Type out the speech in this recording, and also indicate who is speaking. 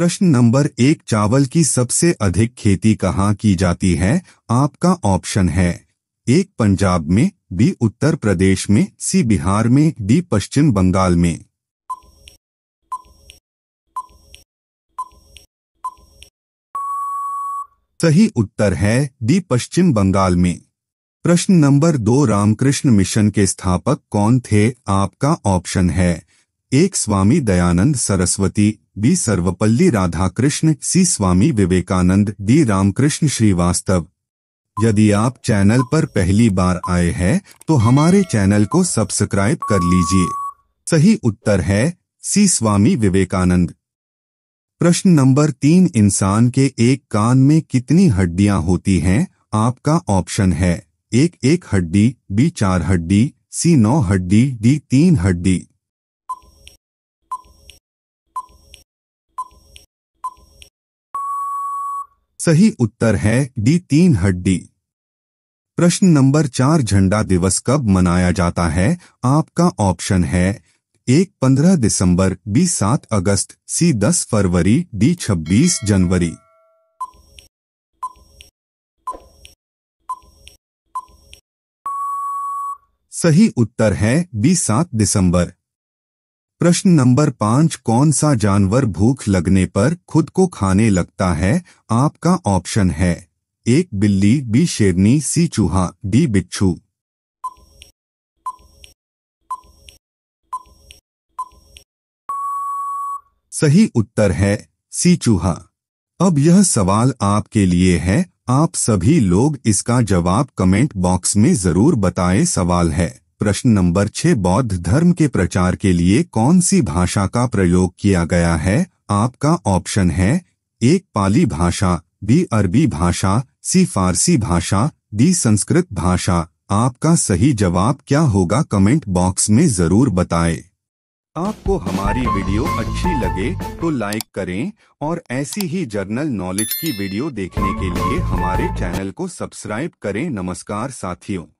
Speaker 1: प्रश्न नंबर एक चावल की सबसे अधिक खेती कहाँ की जाती है आपका ऑप्शन है एक पंजाब में बी उत्तर प्रदेश में सी बिहार में डी पश्चिम बंगाल में सही उत्तर है डी पश्चिम बंगाल में प्रश्न नंबर दो रामकृष्ण मिशन के स्थापक कौन थे आपका ऑप्शन है एक Swami Dayanand Saraswati B Sarvepalli Radhakrishna C Swami Vivekananda D Ramakrishna Srivastava यदि आप चैनल पर पहली बार आए हैं तो हमारे चैनल को सब्सक्राइब कर लीजिए सही उत्तर है सी स्वामी विवेकानंद प्रश्न नंबर तीन इंसान के एक कान में कितनी हड्डियां होती हैं आपका ऑप्शन है एक एक हड्डी बी चार हड्डी सी नौ हड्डी डी तीन हड्डी सही उत्तर है डी तीन हड्डी प्रश्न नंबर चार झंडा दिवस कब मनाया जाता है आपका ऑप्शन है एक पंद्रह दिसंबर बी सात अगस्त सी दस फरवरी डी छब्बीस जनवरी सही उत्तर है बी सात दिसंबर प्रश्न नंबर पाँच कौन सा जानवर भूख लगने पर खुद को खाने लगता है आपका ऑप्शन है एक बिल्ली बी शेरनी सी चूहा डी बिच्छू सही उत्तर है सी चूहा अब यह सवाल आपके लिए है आप सभी लोग इसका जवाब कमेंट बॉक्स में जरूर बताएं सवाल है प्रश्न नंबर छह बौद्ध धर्म के प्रचार के लिए कौन सी भाषा का प्रयोग किया गया है आपका ऑप्शन है एक पाली भाषा बी अरबी भाषा सी फारसी भाषा डी संस्कृत भाषा आपका सही जवाब क्या होगा कमेंट बॉक्स में जरूर बताएं। आपको हमारी वीडियो अच्छी लगे तो लाइक करें और ऐसी ही जर्नल नॉलेज की वीडियो देखने के लिए हमारे चैनल को सब्सक्राइब करें नमस्कार साथियों